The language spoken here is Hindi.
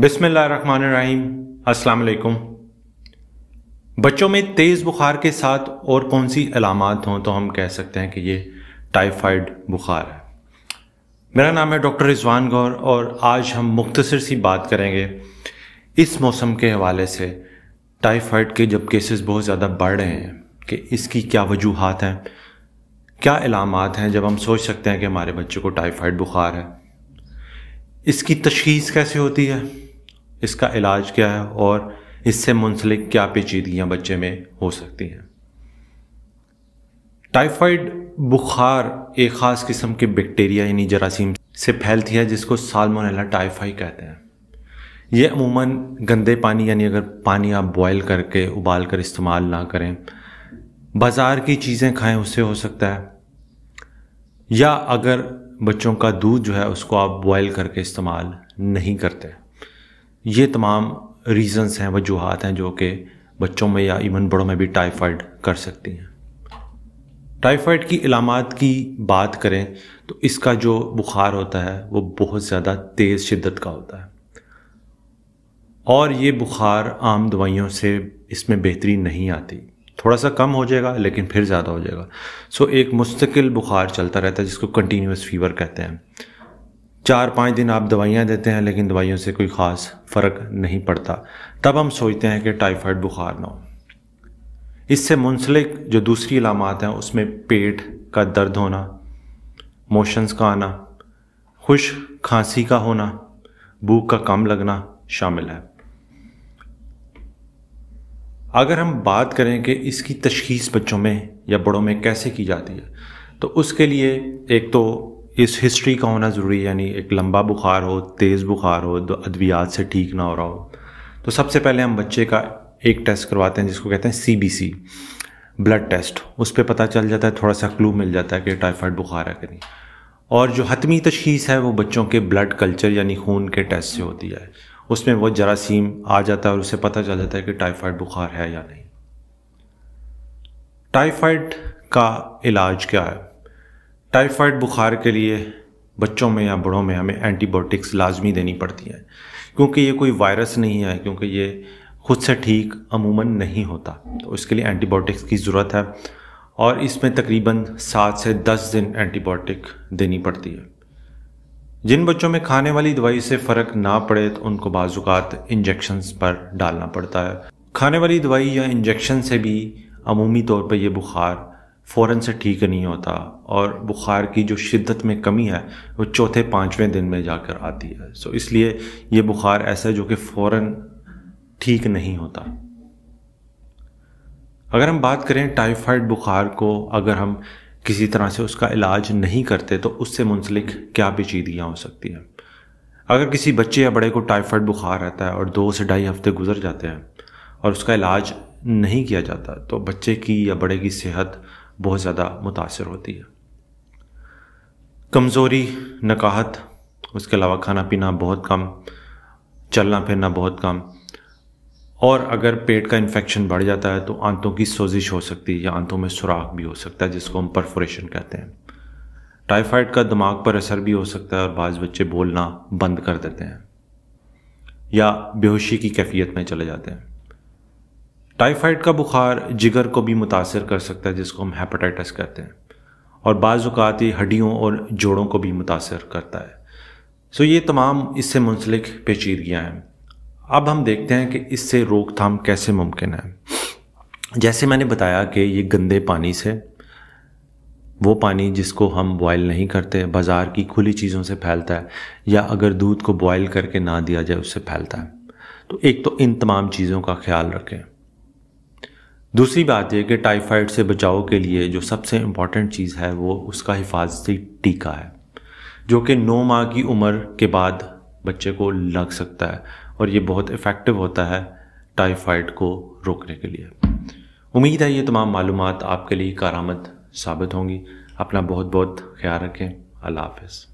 बिसमीम असलकुम बच्चों में तेज़ बुखार के साथ और कौन सी अलामत हों तो हम कह सकते हैं कि ये टाइफाइड बुखार है मेरा नाम है डॉक्टर रिजवान गौर और आज हम मुख्तसर सी बात करेंगे इस मौसम के हवाले से टाइफाइड के जब केसेस बहुत ज़्यादा बढ़ रहे हैं कि इसकी क्या वजूहत हैं क्या अलामत हैं जब हम सोच सकते हैं कि हमारे बच्चे को टाइफाइड बुखार है इसकी तशीस कैसे होती है इसका इलाज क्या है और इससे मुंसलिक क्या पेचीदगियाँ बच्चे में हो सकती हैं टाइफाइड बुखार एक ख़ास किस्म के बैक्टीरिया यानी जरासीम से फैलती है जिसको सालमोनेला टाइफाई कहते हैं ये अमूमन गंदे पानी यानी अगर पानी आप बॉयल करके उबाल कर इस्तेमाल ना करें बाज़ार की चीज़ें खाएं उससे हो सकता है या अगर बच्चों का दूध जो है उसको आप बॉयल करके इस्तेमाल नहीं करते ये तमाम रीज़न्स हैं वजूहत हैं जो कि बच्चों में या इवन बड़ों में भी टाइफाइड कर सकती हैं टाइफाइड की इलामत की बात करें तो इसका जो बुखार होता है वो बहुत ज़्यादा तेज़ शिद्दत का होता है और ये बुखार आम दवाइयों से इसमें बेहतरी नहीं आती थोड़ा सा कम हो जाएगा लेकिन फिर ज़्यादा हो जाएगा सो एक मुस्तकिल बुखार चलता रहता है जिसको कंटिन्यूस फीवर कहते हैं चार पाँच दिन आप दवाइयाँ देते हैं लेकिन दवाइयों से कोई ख़ास फ़र्क नहीं पड़ता तब हम सोचते हैं कि टाइफाइड बुखार ना हो इससे मुंसलिक जो दूसरी इलामत हैं उसमें पेट का दर्द होना मोशंस का आना खुश खांसी का होना भूख का कम लगना शामिल है अगर हम बात करें कि इसकी तशखीस बच्चों में या बड़ों में कैसे की जाती है तो उसके लिए एक तो इस हिस्ट्री का होना ज़रूरी है यानी एक लंबा बुखार हो तेज़ बुखार हो तो अद्वियात से ठीक ना हो रहा हो तो सबसे पहले हम बच्चे का एक टेस्ट करवाते हैं जिसको कहते हैं C B C blood test उस पर पता चल जाता है थोड़ा सा क्लू मिल जाता है कि टाइफाइड बुखार है कहीं और जो हतमी तशीस है वो बच्चों के ब्लड कल्चर यानी खून के टेस्ट से होती है उसमें वो जरासीम आ जाता है और उसे पता चल जाता है कि टाइफाइड बुखार है या नहीं टाइफाइड का इलाज क्या है टाइफाइड बुखार के लिए बच्चों में या बड़ों में हमें एंटीबायोटिक्स लाजमी देनी पड़ती हैं क्योंकि ये कोई वायरस नहीं है क्योंकि ये खुद से ठीक अमूमन नहीं होता तो इसके लिए एंटीबायोटिक्स की ज़रूरत है और इसमें तकरीबन सात से दस दिन एंटीबायोटिक देनी पड़ती है जिन बच्चों में खाने वाली दवाई से फ़र्क ना पड़े तो उनको बाजुकात इंजेक्शन पर डालना पड़ता है खाने वाली दवाई या इंजेक्शन से भी अमूमी तौर पर यह बुखार फ़ौर से ठीक नहीं होता और बुखार की जो शिद्दत में कमी है वो चौथे पाँचवें दिन में जाकर आती है सो इसलिए ये बुखार ऐसा है जो कि फ़ौर ठीक नहीं होता अगर हम बात करें टाइफाइड बुखार को अगर हम किसी तरह से उसका इलाज नहीं करते तो उससे मुंसलिक क्या पेचीदगियाँ हो सकती हैं अगर किसी बच्चे या बड़े को टाइफाइड बुखार रहता है और दो से ढाई हफ्ते गुजर जाते हैं और उसका इलाज नहीं किया जाता तो बच्चे की या बड़े की सेहत बहुत ज़्यादा मुतासर होती है कमज़ोरी नकाहत उसके अलावा खाना पीना बहुत कम चलना फिरना बहुत कम और अगर पेट का इन्फेक्शन बढ़ जाता है तो आंतों की सोजिश हो सकती है या आंतों में सुराख भी हो सकता है जिसको हम परफोरेशन कहते हैं टाइफाइड का दिमाग पर असर भी हो सकता है और बाज़ बच्चे बोलना बंद कर देते हैं या बेहोशी की कैफियत में चले जाते हैं टाइफाइड का बुखार जिगर को भी मुतासर कर सकता है जिसको हम हेपेटाइटिस कहते हैं और बाज़ात ही हड्डियों और जोड़ों को भी मुतासर करता है सो ये तमाम इससे मुंसलिक पेचीदगियाँ हैं अब हम देखते हैं कि इससे रोकथाम कैसे मुमकिन है जैसे मैंने बताया कि ये गंदे पानी से वो पानी जिसको हम बॉयल नहीं करते बाज़ार की खुली चीज़ों से फैलता है या अगर दूध को बॉयल करके ना दिया जाए उससे फैलता है तो एक तो इन तमाम चीज़ों का ख्याल रखें दूसरी बात यह कि टाइफाइड से बचाव के लिए जो सबसे इम्पॉर्टेंट चीज़ है वो उसका हिफाजती टीका है जो कि नौ माह की उम्र के बाद बच्चे को लग सकता है और ये बहुत इफ़ेक्टिव होता है टाइफाइड को रोकने के लिए उम्मीद है ये तमाम मालूम आपके लिए कारामद साबित होंगी अपना बहुत बहुत ख्याल रखें अल्लाह हाफिज़